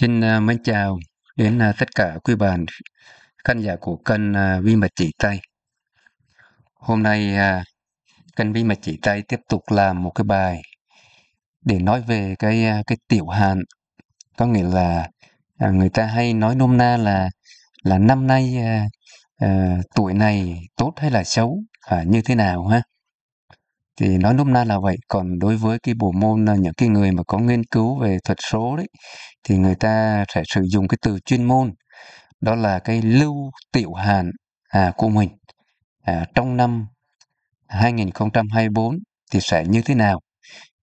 Xin à, mến chào đến à, tất cả quý bạn khán giả của kênh Vi à, Mật Chỉ Tay. Hôm nay kênh Vi Mật Chỉ Tay tiếp tục làm một cái bài để nói về cái cái tiểu hạn. Có nghĩa là người ta hay nói nôm na là là năm nay à, tuổi này tốt hay là xấu à, như thế nào ha thì nói nôm na là vậy còn đối với cái bộ môn là những cái người mà có nghiên cứu về thuật số đấy thì người ta sẽ sử dụng cái từ chuyên môn đó là cái lưu tiểu hàn à, của mình à, trong năm 2024 thì sẽ như thế nào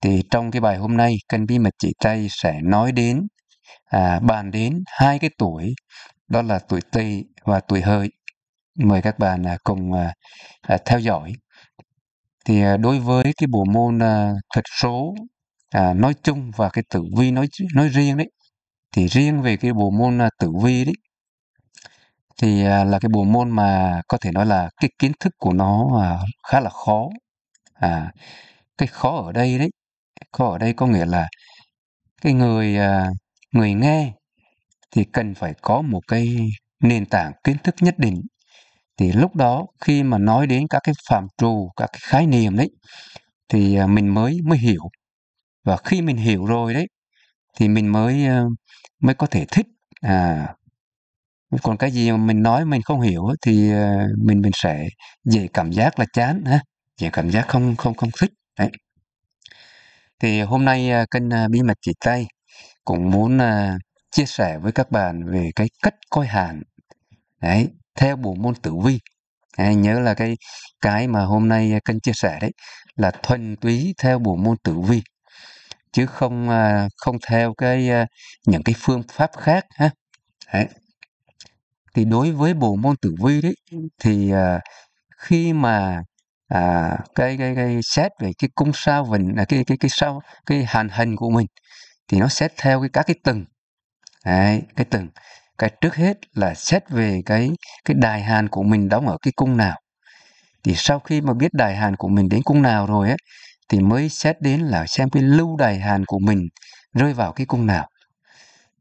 thì trong cái bài hôm nay kênh bí mật chỉ tay sẽ nói đến à, bàn đến hai cái tuổi đó là tuổi tỵ và tuổi hợi mời các bạn à, cùng à, à, theo dõi thì à, đối với cái bộ môn à, thuật số à, nói chung và cái tử vi nói nói riêng đấy thì riêng về cái bộ môn à, tử vi đấy thì là cái bộ môn mà có thể nói là cái kiến thức của nó khá là khó à cái khó ở đây đấy khó ở đây có nghĩa là cái người người nghe thì cần phải có một cái nền tảng kiến thức nhất định thì lúc đó khi mà nói đến các cái phạm trù các cái khái niệm đấy thì à, mình mới mới hiểu và khi mình hiểu rồi đấy thì mình mới ờ, mới có thể thích à còn cái gì mà mình nói mình không hiểu thì ờ, mình mình sẽ dễ cảm giác là chán ha dễ cảm giác không không không thích đấy thì hôm nay à, kênh à, bí mật chỉ tay cũng muốn chia sẻ với các bạn về cái cách coi hạn đấy theo bộ môn tử vi à, nhớ là cái cái mà hôm nay kênh chia sẻ đấy là thuần túy theo bộ môn tử vi chứ không à, không theo cái à, những cái phương pháp khác ha đấy. thì đối với bộ môn tử vi đấy thì à, khi mà à, cái cái cái xét về cái cung sao vịnh là cái cái cái sao cái hành hình của mình thì nó xét theo cái các cái tầng đấy, cái tầng cái trước hết là xét về cái cái đài hàn của mình đóng ở cái cung nào thì sau khi mà biết đài hàn của mình đến cung nào rồi ấy thì mới xét đến là xem cái lưu đài hàn của mình rơi vào cái cung nào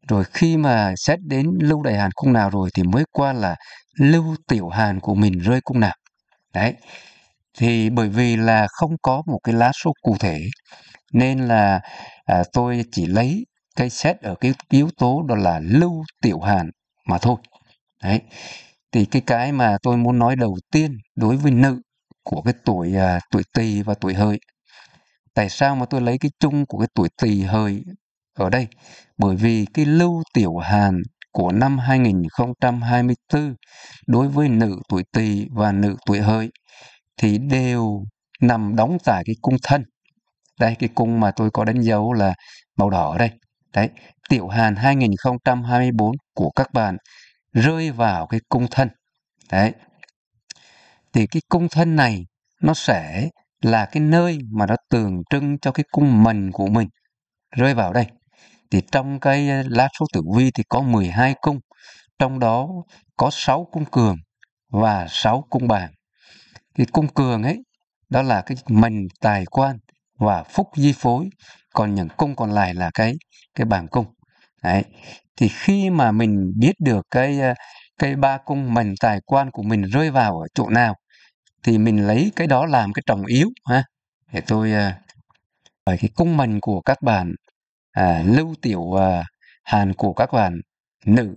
rồi khi mà xét đến lưu đại hàn cung nào rồi thì mới qua là lưu tiểu hàn của mình rơi cung nào đấy thì bởi vì là không có một cái lá số cụ thể nên là à, tôi chỉ lấy cái xét ở cái, yếu tố đó là lưu tiểu hàn mà thôi đấy thì cái cái mà tôi muốn nói đầu tiên đối với nữ của cái tuổi à, tuổi tỵ và tuổi hợi tại sao mà tôi lấy cái chung của cái tuổi tỵ hợi ở đây bởi vì cái lưu tiểu hàn của năm 2024 đối với nữ tuổi tỵ và nữ tuổi hợi thì đều nằm đóng tại cái cung thân đây cái cung mà tôi có đánh dấu là màu đỏ đây đấy tiểu hàn 2024 của các bạn rơi vào cái cung thân đấy thì cái cung thân này nó sẽ là cái nơi mà nó tượng trưng cho cái cung mần của mình rơi vào đây thì trong cái ờ, lá số tử vi thì có 12 cung trong đó có 6 cung cường và 6 cung bảng cái cung cường ấy đó là cái mần tài quan và phúc di phối còn những cung còn lại là cái cái bảng cung đấy thì khi mà mình biết được cái ờ, cái ba cung mình tài quan của mình rơi vào ở chỗ nào thì mình lấy cái đó làm cái trọng yếu ha để tôi bởi ờ, cái cung mình của các bạn à, lưu tiểu à, hàn của các bạn nữ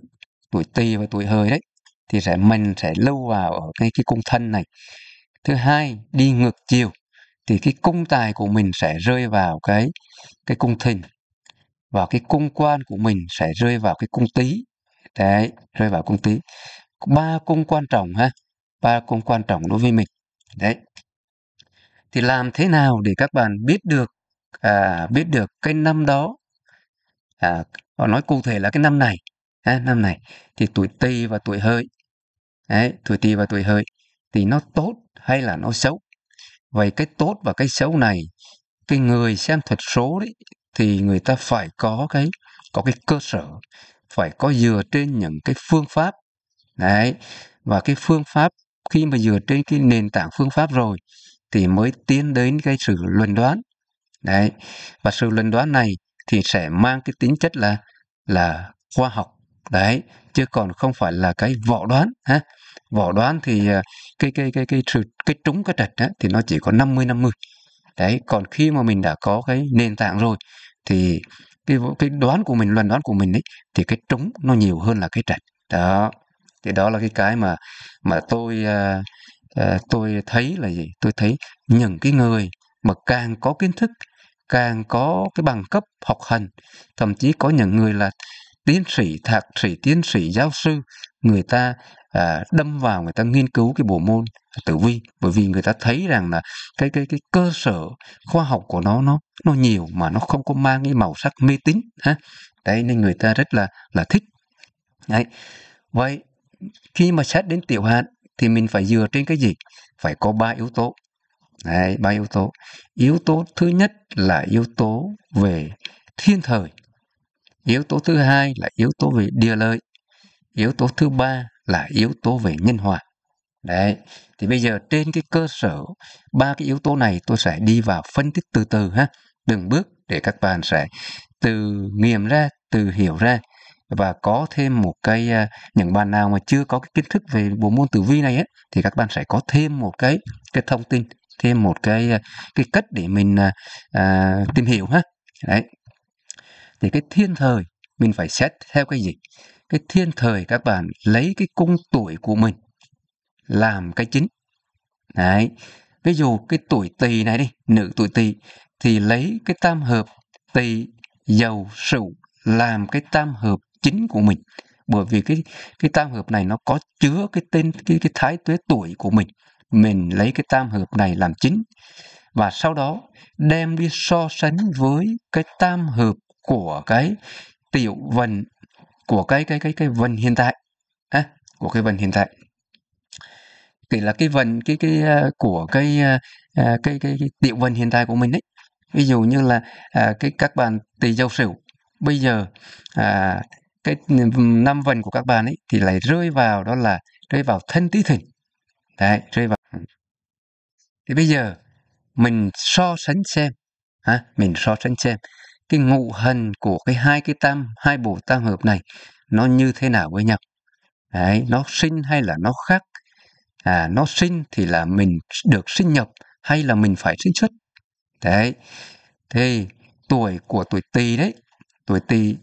tuổi tỵ và tuổi hợi đấy thì sẽ mình sẽ lưu vào ở cái cái cung thân này thứ hai đi ngược chiều thì cái cung tài của mình sẽ rơi vào cái cái cung thìn và cái cung quan của mình sẽ rơi vào cái cung tý đấy rơi vào cung tý ba cung quan trọng ha ba cung quan trọng đối với mình đấy thì làm thế nào để các bạn biết được à, biết được cái năm đó à, họ nói cụ thể là cái năm này à, năm này thì tuổi tỵ và tuổi hợi đấy tuổi tỵ và tuổi hợi thì nó tốt hay là nó xấu Vậy cái tốt và cái xấu này, cái người xem thuật số đấy, thì người ta phải có cái có cái cơ sở, phải có dựa trên những cái phương pháp đấy và cái phương pháp khi mà dựa trên cái nền tảng phương pháp rồi thì mới tiến đến cái sự luận đoán đấy và sự luận đoán này thì sẽ mang cái tính chất là là khoa học đấy chứ còn không phải là cái võ đoán ha võ đoán thì à, cái cái cái cái sự cái, cái trúng cái trật á, thì nó chỉ có 50 50 đấy còn khi mà mình đã có cái nền tảng rồi thì cái cái đoán của mình luận đoán của mình ấy thì cái trúng nó nhiều hơn là cái trật đó thì đó là cái cái mà mà tôi uh, uh, tôi thấy là gì tôi thấy những cái người mà càng có kiến thức càng có cái bằng cấp học hành thậm chí có những người là tiến sĩ thạc sĩ tiến sĩ giáo sư người ta à, đâm vào người ta nghiên cứu cái bộ môn tử vi bởi vì người ta thấy rằng là cái cái cái cơ sở khoa học của nó nó nó nhiều mà nó không có mang cái màu sắc mê tín ha đấy nên người ta rất là là thích đấy vậy khi mà xét đến tiểu hạn thì mình phải dựa trên cái gì phải có ba yếu tố đấy ba yếu tố yếu tố thứ nhất là yếu tố về thiên thời yếu tố thứ hai là yếu tố về địa lợi yếu tố thứ ba là yếu tố về nhân hòa đấy thì bây giờ trên cái cơ sở ba cái yếu tố này tôi sẽ đi vào phân tích từ từ ha từng bước để các bạn sẽ từ nghiệm ra từ hiểu ra và có thêm một cái à, những bạn nào mà chưa có cái kiến thức về bộ môn tử vi này ấy, thì các bạn sẽ có thêm một cái cái thông tin thêm một cái à, cái cách để mình à, à tìm hiểu ha đấy thì cái thiên thời mình phải xét theo cái gì cái thiên thời các bạn lấy cái cung tuổi của mình làm cái chính đấy ví dụ cái tuổi tỵ này đi nữ tuổi tỵ thì lấy cái tam hợp tỵ dầu sửu làm cái tam hợp chính của mình bởi vì cái cái tam hợp này nó có chứa cái tên cái cái thái tuế tuổi của mình mình lấy cái tam hợp này làm chính và sau đó đem đi so sánh với cái tam hợp của cái tiểu vần của cái cái cái cái vần hiện tại à, của cái vần hiện tại kể là cái vần cái cái uh, của cái, uh, cái cái cái, tiểu vần hiện tại của mình đấy ví dụ như là à, cái các bạn tỳ dầu sửu bây giờ à, cái năm vần của các bạn ấy thì lại rơi vào đó là rơi vào thân tí thình, đấy rơi vào thì bây giờ mình so sánh xem ha? mình so sánh xem cái ngụ hình của cái hai cái tam hai bộ tam hợp này nó như thế nào với nhau Đấy, nó sinh hay là nó khác à, nó sinh thì là mình được sinh nhập hay là mình phải sinh xuất đấy thì tuổi của tuổi tỵ đấy tuổi tỵ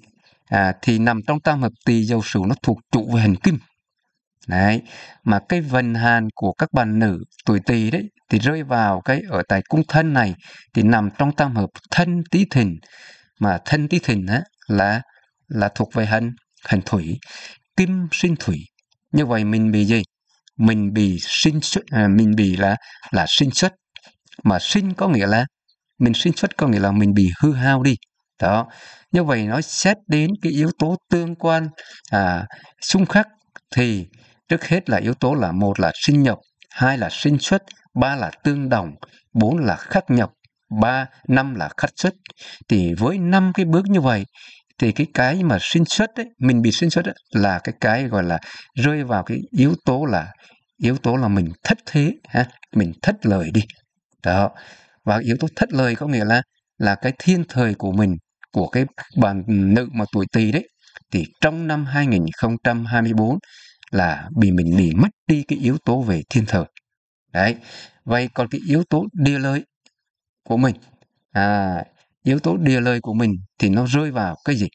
à, thì nằm trong tam hợp tỵ dầu sửu nó thuộc trụ về hành kim đấy mà cái vần hàn của các bạn nữ tuổi tỵ đấy thì rơi vào cái ở tại cung thân này thì nằm trong tam hợp thân tí thìn mà thân tí thìn á, là là thuộc về hành hành thủy kim sinh thủy như vậy mình bị gì mình bị sinh xuất à, mình bị là là sinh xuất mà sinh có nghĩa là mình sinh xuất có nghĩa là mình bị hư hao đi đó như vậy nó xét đến cái yếu tố tương quan à, xung khắc thì trước hết là yếu tố là một là sinh nhập hai là sinh xuất ba là tương đồng, bốn là khắc nhập, ba, năm là khắc xuất. Thì với năm cái bước như vậy thì cái cái mà sinh xuất ấy, mình bị sinh xuất ấy, là cái cái gọi là rơi vào cái yếu tố là yếu tố là mình thất thế ha mình thất lời đi đó và yếu tố thất lời có nghĩa là là cái thiên thời của mình của cái bản nữ mà tuổi tỵ đấy thì trong năm 2024 là bị mình bị mất đi cái yếu tố về thiên thời đấy vậy còn cái yếu tố địa lợi của mình à, yếu tố địa lợi của mình thì nó rơi vào cái gì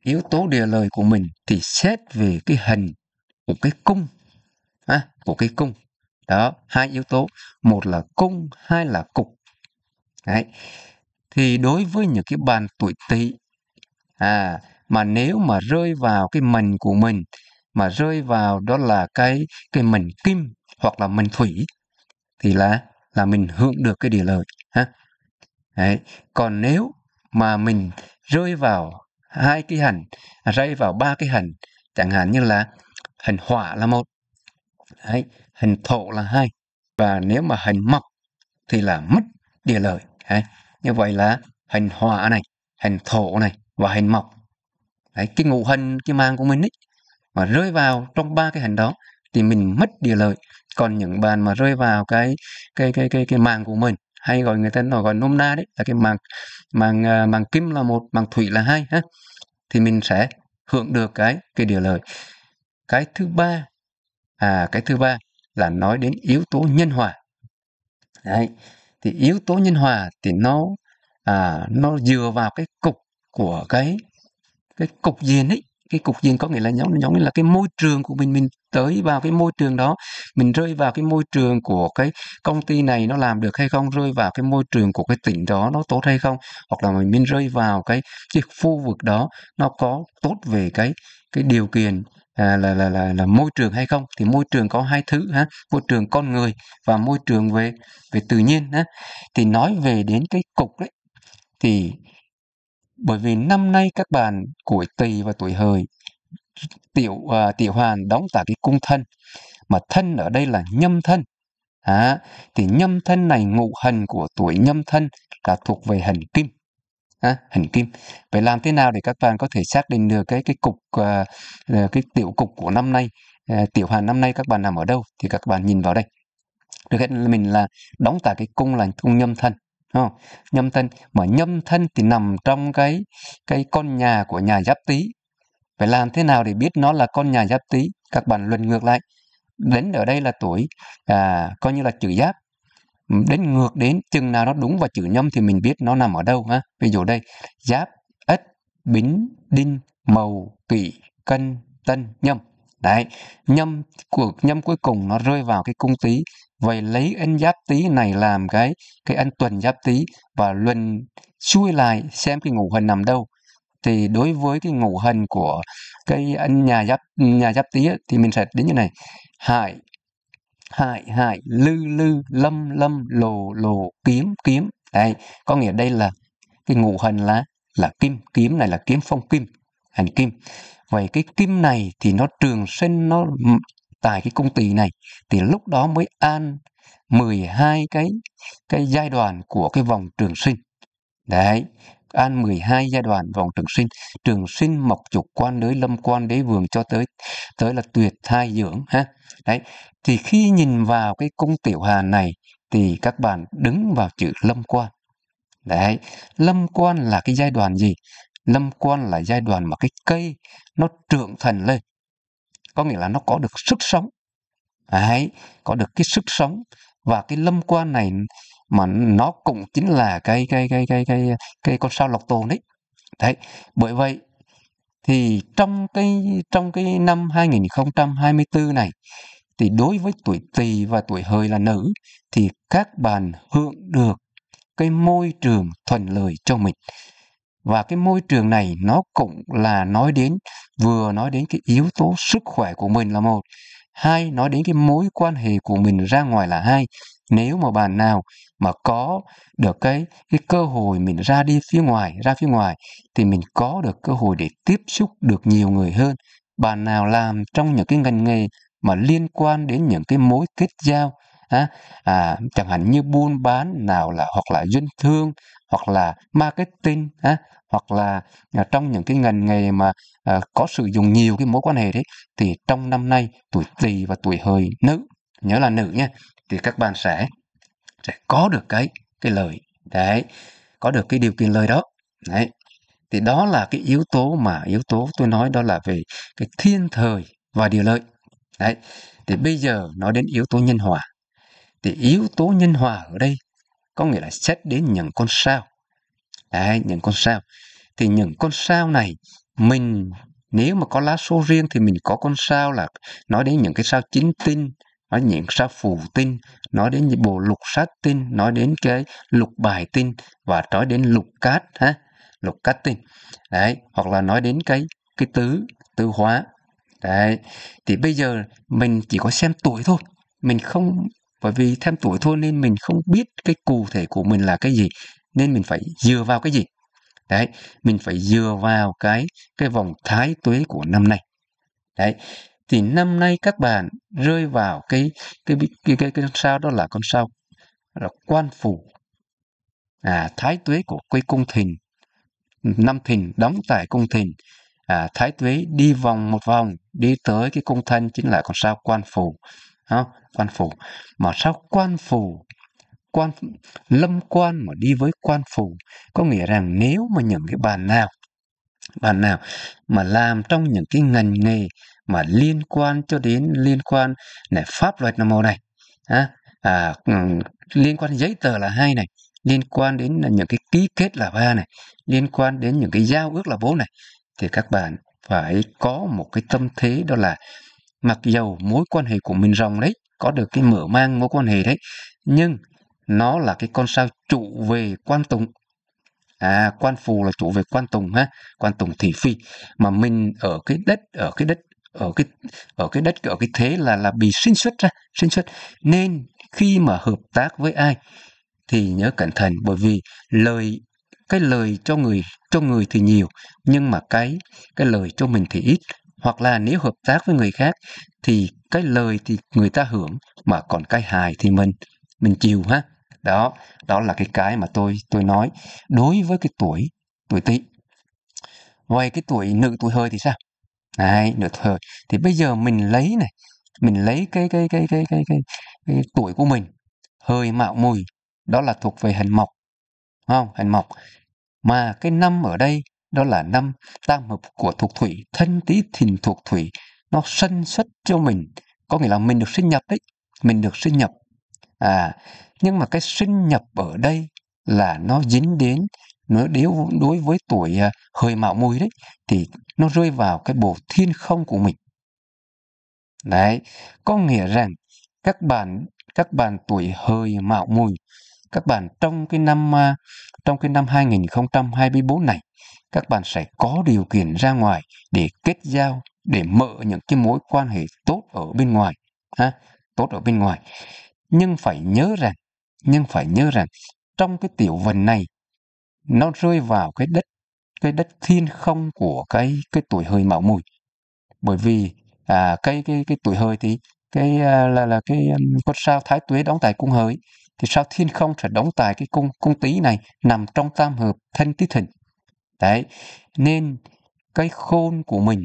yếu tố địa lợi của mình thì xét về cái hình của cái cung à, của cái cung đó hai yếu tố một là cung hai là cục đấy thì đối với những cái bàn tuổi tỵ à mà nếu mà rơi vào cái mình của mình mà rơi vào đó là cái cái mình kim hoặc là mình thủy thì là là mình hưởng được cái địa lợi ha Đấy. còn nếu mà mình rơi vào hai cái hành rơi vào ba cái hành chẳng hạn như là hình hỏa là một Đấy. hình thổ là hai và nếu mà hình mộc thì là mất địa lợi Đấy. như vậy là hình hỏa này hình thổ này và hình mộc Đấy. cái ngũ hình cái mang của mình ấy mà rơi vào trong ba cái hành đó thì mình mất địa lợi còn những bạn mà rơi vào cái cái cái cái cái màng của mình hay gọi người ta nói gọi nôm na đấy là cái màng màng à, màng kim là một màng thủy là hai ha thì mình sẽ hưởng được cái cái điều lợi cái thứ ba à cái thứ ba là nói đến yếu tố nhân hòa đấy thì yếu tố nhân hòa thì nó à nó dựa vào cái cục của cái cái cục diện ấy cái cục diện có nghĩa là giống giống như là cái môi trường của mình mình tới vào cái môi trường đó mình rơi vào cái môi trường của cái công ty này nó làm được hay không rơi vào cái môi trường của cái tỉnh đó nó tốt hay không hoặc là mình nên rơi vào cái cái khu vực đó nó có tốt về cái cái điều kiện à, là, là là là môi trường hay không thì môi trường có hai thứ ha môi trường con người và môi trường về về tự nhiên ha thì nói về đến cái cục đấy thì bởi vì năm nay các bạn tuổi tỵ và tuổi hợi tiểu uh, tiểu hoàn đóng tại cái cung thân mà thân ở đây là nhâm thân à, thì nhâm thân này ngụ hần của tuổi nhâm thân là thuộc về hần kim à, hần kim vậy làm thế nào để các bạn có thể xác định được cái cái cục uh, cái tiểu cục của năm nay uh, tiểu hoàn năm nay các bạn nằm ở đâu thì các bạn nhìn vào đây được hết mình là đóng tại cái cung là cung nhâm thân không? nhâm thân mà nhâm thân thì nằm trong cái cái con nhà của nhà giáp tý phải làm thế nào để biết nó là con nhà giáp tý? Các bạn luận ngược lại. Đến ở đây là tuổi, à, coi như là chữ giáp. Đến ngược đến chừng nào nó đúng và chữ nhâm thì mình biết nó nằm ở đâu. ha Ví dụ đây, giáp, ất, bính, đinh, màu, kỷ, cân, tân, nhâm. Đấy, nhâm của nhâm cuối cùng nó rơi vào cái cung tý. Vậy lấy ân giáp tý này làm cái cái ân tuần giáp tý và luân xuôi lại xem cái ngũ hành nằm đâu thì đối với cái ngũ hành của cái à, nhà giáp nhà giáp tý thì mình sẽ đến như này hải hải hải lư lư lâm lâm lồ lồ kiếm kiếm đây có nghĩa đây là cái ngũ hành là là kim kiếm này là kiếm phong kim hành kim vậy cái kim này thì nó trường sinh nó tại cái công ty này thì lúc đó mới an 12 cái cái giai đoạn của cái vòng trường sinh đấy an 12 giai đoạn vòng trường sinh, trường sinh mộc trục quan đới lâm quan đế vườn cho tới tới là tuyệt thai dưỡng ha. Đấy, thì khi nhìn vào cái cung tiểu hà này thì các bạn đứng vào chữ lâm quan. Đấy, lâm quan là cái giai đoạn gì? Lâm quan là giai đoạn mà cái cây nó trưởng thành lên. Có nghĩa là nó có được sức sống. Đấy, có được cái sức sống và cái lâm quan này mà nó cũng chính là cái cái cái cái cái cái con sao lộc tồn đấy đấy bởi vậy thì trong cái trong cái năm 2024 này thì đối với tuổi tỵ và tuổi hợi là nữ thì các bạn hưởng được cái môi trường thuận lợi cho mình và cái môi trường này nó cũng là nói đến vừa nói đến cái yếu tố sức khỏe của mình là một hai nói đến cái mối quan hệ của mình ra ngoài là hai nếu mà bạn nào mà có được cái cái cơ hội mình ra đi phía ngoài ra phía ngoài thì mình có được cơ hội để tiếp xúc được nhiều người hơn bạn nào làm trong những cái ngành nghề mà liên quan đến những cái mối kết giao à, à, chẳng hạn như buôn bán nào là hoặc là doanh thương hoặc là marketing à, hoặc là à, trong những cái ngành nghề mà à, có sử dụng nhiều cái mối quan hệ đấy thì trong năm nay tuổi tỵ và tuổi hợi nữ nhớ là nữ nha thì các bạn sẽ sẽ có được cái cái lời đấy có được cái điều kiện lời đó đấy thì đó là cái yếu tố mà yếu tố tôi nói đó là về cái thiên thời và điều lợi đấy thì bây giờ nói đến yếu tố nhân hòa thì yếu tố nhân hòa ở đây có nghĩa là xét đến những con sao đấy những con sao thì những con sao này mình nếu mà có lá số riêng thì mình có con sao là nói đến những cái sao chính tinh nói những sách phù tin nói đến bộ lục sát tin nói đến cái lục bài tin và nói đến lục cát ha lục cát tin đấy hoặc là nói đến cái cái tứ tứ hóa đấy thì bây giờ mình chỉ có xem tuổi thôi mình không bởi vì thêm tuổi thôi nên mình không biết cái cụ thể của mình là cái gì nên mình phải dựa vào cái gì đấy mình phải dựa vào cái cái vòng thái tuế của năm nay đấy thì năm nay các bạn rơi vào cái cái cái cái, cái sao đó là con sao là quan phủ à, thái tuế của quê cung thìn năm thìn đóng tại cung thìn à, thái tuế đi vòng một vòng đi tới cái cung thân chính là con sao quan phủ không? quan phủ mà sao quan phủ quan lâm quan mà đi với quan phủ có nghĩa rằng nếu mà những cái bàn nào bạn nào mà làm trong những cái ngành nghề mà liên quan cho đến liên quan này pháp luật là màu này à, à, liên quan giấy tờ là hai này liên quan đến những cái ký kết là ba này liên quan đến những cái giao ước là bốn này thì các bạn phải có một cái tâm thế đó là mặc dầu mối quan hệ của mình rộng đấy có được cái mở mang mối quan hệ đấy nhưng nó là cái con sao trụ về quan tùng à, quan phù là chủ về quan tùng ha quan tùng thị phi mà mình ở cái đất ở cái đất ở cái ở cái đất ở cái thế là là bị sinh xuất ra sinh xuất nên khi mà hợp tác với ai thì nhớ cẩn thận bởi vì lời cái lời cho người cho người thì nhiều nhưng mà cái cái lời cho mình thì ít hoặc là nếu hợp tác với người khác thì cái lời thì người ta hưởng mà còn cái hài thì mình mình chịu ha đó đó là cái cái mà tôi tôi nói đối với cái tuổi tuổi tỵ ngoài cái tuổi nữ tuổi hơi thì sao này nữ tuổi hơi thì bây giờ mình lấy này mình lấy cái cái cái cái cái cái, cái tuổi của mình hơi mạo mùi đó là thuộc về hành mộc không hành mộc mà cái năm ở đây đó là năm tam hợp của thuộc thủy thân tí thìn thuộc thủy nó sân xuất cho mình có nghĩa là mình được sinh nhập đấy mình được sinh nhập à nhưng mà cái sinh nhập ở đây là nó dính đến nó nếu đối với tuổi à, hơi mạo mùi đấy thì nó rơi vào cái bộ thiên không của mình đấy có nghĩa rằng các bạn các bạn tuổi hơi mạo mùi các bạn trong cái năm à, trong cái năm 2024 này các bạn sẽ có điều kiện ra ngoài để kết giao để mở những cái mối quan hệ tốt ở bên ngoài ha, tốt ở bên ngoài nhưng phải nhớ rằng nhưng phải nhớ rằng trong cái tiểu vần này nó rơi vào cái đất cái đất thiên không của cái cái tuổi hơi mạo mùi bởi vì à, cái cái cái tuổi hơi thì cái à, là là cái à, con sao thái tuế đóng tại cung hơi thì sao thiên không sẽ đóng tại cái cung cung tý này nằm trong tam hợp thân tý thịnh đấy nên cái khôn của mình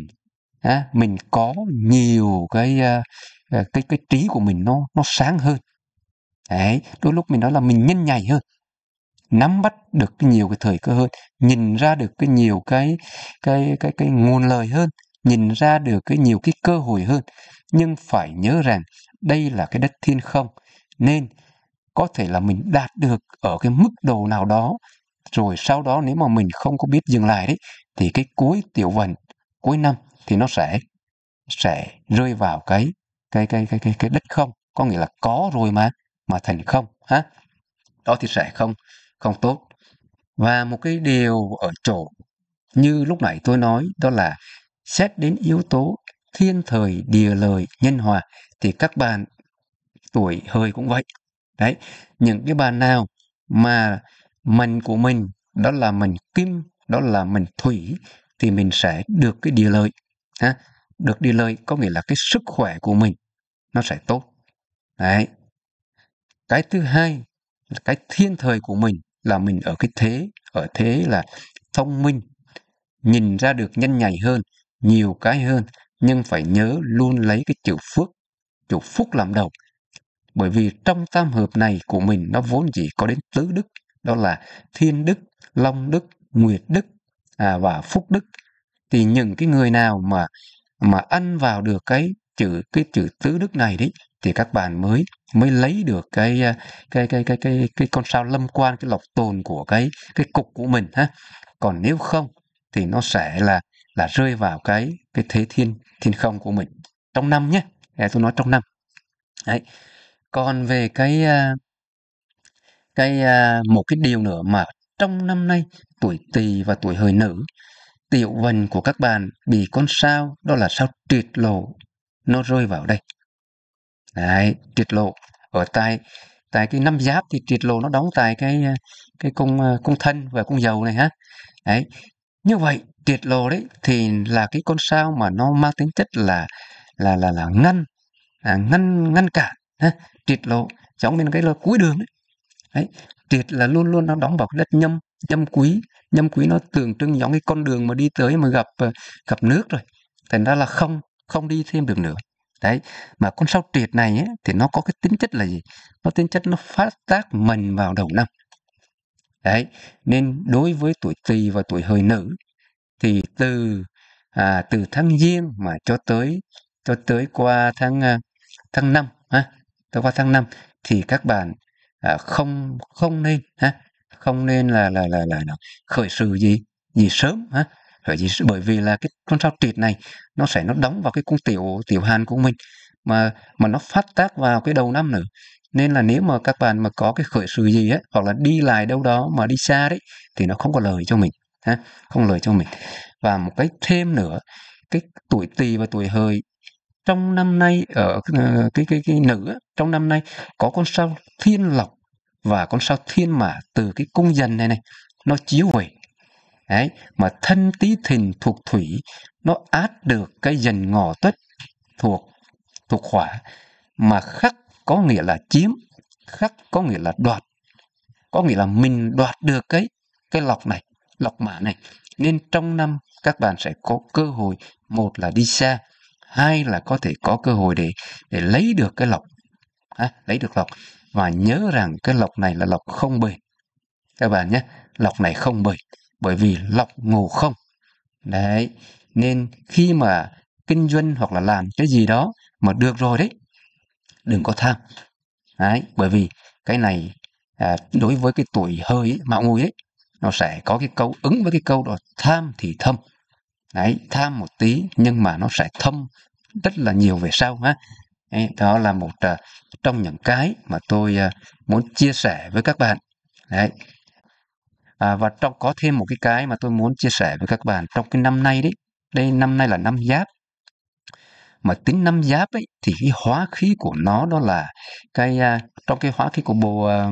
á, mình có nhiều cái à, à, cái cái trí của mình nó nó sáng hơn đấy đôi lúc mình nói là mình nhanh nhảy hơn nắm bắt được nhiều cái thời cơ hơn nhìn ra được cái nhiều cái cái cái cái nguồn lời hơn nhìn ra được cái nhiều cái cơ hội hơn nhưng phải nhớ rằng đây là cái đất thiên không nên có thể là mình đạt được ở cái mức độ nào đó rồi sau đó nếu mà mình không có biết dừng lại đấy thì cái cuối tiểu vận cuối năm thì nó sẽ sẽ rơi vào cái cái cái cái cái, cái đất không có nghĩa là có rồi mà mà thành không ha đó thì sẽ không không tốt và một cái điều ở chỗ như lúc nãy tôi nói đó là xét đến yếu tố thiên thời địa lời nhân hòa thì các bạn tuổi hơi cũng vậy đấy những cái bàn nào mà mình của mình đó là mình kim đó là mình thủy thì mình sẽ được cái địa lợi ha được địa lợi có nghĩa là cái sức khỏe của mình nó sẽ tốt đấy cái thứ hai là cái thiên thời của mình là mình ở cái thế ở thế là thông minh nhìn ra được nhanh nhảy hơn nhiều cái hơn nhưng phải nhớ luôn lấy cái chữ phước chữ phúc làm đầu bởi vì trong tam hợp này của mình nó vốn chỉ có đến tứ đức đó là thiên đức long đức nguyệt đức à, và phúc đức thì những cái người nào mà mà ăn vào được cái chữ cái chữ tứ đức này đấy thì các bạn mới mới lấy được cái à, cái cái cái cái cái con sao lâm quan cái lọc tồn của cái cái cục của mình ha còn nếu không thì nó sẽ là là rơi vào cái cái thế thiên thiên không của mình trong năm nhé tôi nói trong năm đấy còn về cái à, cái à, một cái điều nữa mà trong năm nay tuổi tỵ và tuổi hợi nữ tiểu vần của các bạn bị con sao đó là sao triệt lộ nó rơi vào đây Đấy, triệt lộ ở tại tại cái năm giáp thì triệt lộ nó đóng tại cái ờ, cái cung ờ, cung thân và cung dầu này ha đấy như vậy triệt lộ đấy thì là cái con sao mà nó mang tính chất là là là là ngăn à, ngăn ngăn cản ha. triệt lộ giống bên cái là cuối đường đấy. đấy triệt là luôn luôn nó đóng vào cái đất nhâm nhâm quý nhâm quý nó tượng trưng giống cái con đường mà đi tới mà gặp ờ, gặp nước rồi thành ra là không không đi thêm được nữa đấy mà con sao triệt này ấy, thì nó có cái tính chất là gì nó tính chất nó phát tác mình vào đầu năm đấy nên đối với tuổi tỵ và tuổi hơi nữ thì từ à, từ tháng giêng mà cho tới cho tới qua tháng à, tháng năm ha tới qua tháng năm thì các bạn à, không không nên ha không nên là là là là, là khởi sự gì gì sớm ha bởi vì bởi vì là cái con sao concentrate này nó sẽ nó đóng vào cái cung tiểu tiểu hàn của mình mà mà nó phát tác vào cái đầu năm nữa nên là nếu mà các bạn mà có cái khởi sự gì á hoặc là đi lại đâu đó mà đi xa đấy thì nó không có lời cho mình ha không lời cho mình và một cái thêm nữa cái tuổi tỵ và tuổi hợi trong năm nay ở cái ờ, cái cái, cái nữ trong năm nay có con sao thiên lộc và con sao thiên mã từ cái cung dần này này nó chiếu về Đấy, mà thân tí thìn thuộc thủy nó át được cái dần ngọ tất thuộc thuộc hỏa mà khắc có nghĩa là chiếm khắc có nghĩa là đoạt có nghĩa là mình đoạt được cái cái lọc này lọc mã này nên trong năm các bạn sẽ có cơ hội một là đi xa hai là có thể có cơ hội để để lấy được cái lọc à, lấy được lọc và nhớ rằng cái lọc này là lọc không bền các bạn nhé lọc này không bền bởi vì lọc ngủ không đấy nên khi mà kinh doanh hoặc là làm cái gì đó mà được rồi đấy đừng có tham đấy bởi vì cái này à, đối với cái tuổi hơi mạo muội đấy nó sẽ có cái câu ứng với cái câu đó tham thì thâm đấy tham một tí nhưng mà nó sẽ thâm rất là nhiều về sau ha đấy, đó là một à, trong những cái mà tôi à, muốn chia sẻ với các bạn đấy à, và trong có thêm một cái cái mà tôi muốn chia sẻ với các bạn trong cái năm nay đấy đây năm nay là năm giáp mà tính năm giáp ấy thì cái hóa khí của nó đó là cái à, trong cái hóa khí của bộ à,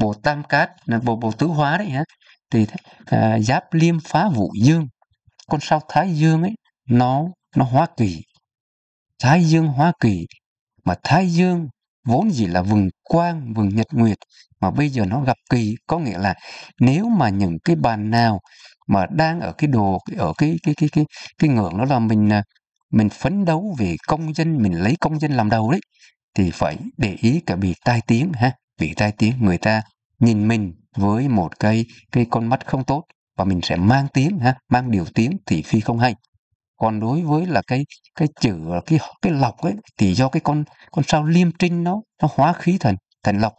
bộ tam cát bộ bộ tứ hóa đấy hả thì à, giáp liêm phá vũ dương con sao thái dương ấy nó nó hóa kỳ thái dương hóa kỳ mà thái dương vốn gì là vừng quang, vừng nhật nguyệt mà bây giờ nó gặp kỳ, có nghĩa là nếu mà những cái bàn nào mà đang ở cái đồ ở cái cái cái cái cái ngưỡng đó là mình à, mình phấn đấu về công dân mình lấy công dân làm đầu đấy thì phải để ý cả bị tai tiếng ha bị tai tiếng người ta nhìn mình với một cái cái con mắt không tốt và mình sẽ mang tiếng ha mang điều tiếng thì phi không hay còn đối với là cái cái chữ cái cái lọc ấy thì do cái con con sao liêm trinh nó nó hóa khí thần thần lọc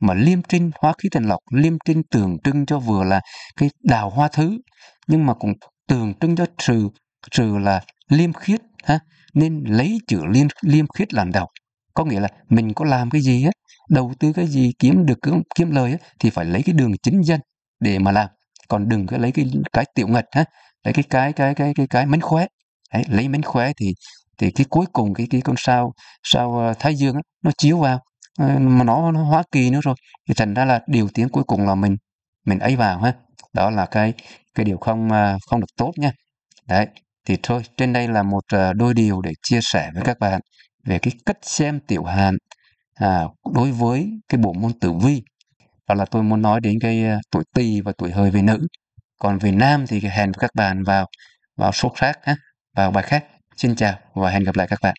mà liêm trinh hóa khí thần lọc liêm trinh tượng trưng cho vừa là cái đào hoa thứ nhưng mà cũng tượng trưng cho trừ trừ là liêm khiết ha nên lấy chữ liêm liêm khiết làm đầu có nghĩa là mình có làm cái gì á đầu tư cái gì kiếm được kiếm, lời á, thì phải lấy cái đường chính dân để mà làm còn đừng có lấy cái cái tiểu ngạch ha lấy cái cái cái cái cái cái mánh khóe Đấy, lấy mánh khóe thì thì cái cuối cùng cái cái con sao sao ờ, thái dương ấy, nó chiếu vào ờ, mà nó, nó hóa kỳ nữa rồi thì thành ra là điều tiếng cuối cùng là mình mình ấy vào ha đó là cái cái điều không ờ, không được tốt nha đấy thì thôi trên đây là một đôi điều để chia sẻ với các bạn về cái cách xem tiểu hàn à, đối với cái bộ môn tử vi và là tôi muốn nói đến cái tuổi tỵ và tuổi hơi về nữ còn về nam thì hẹn với các bạn vào vào số khác ha vào bài khác. Xin chào và hẹn gặp lại các bạn.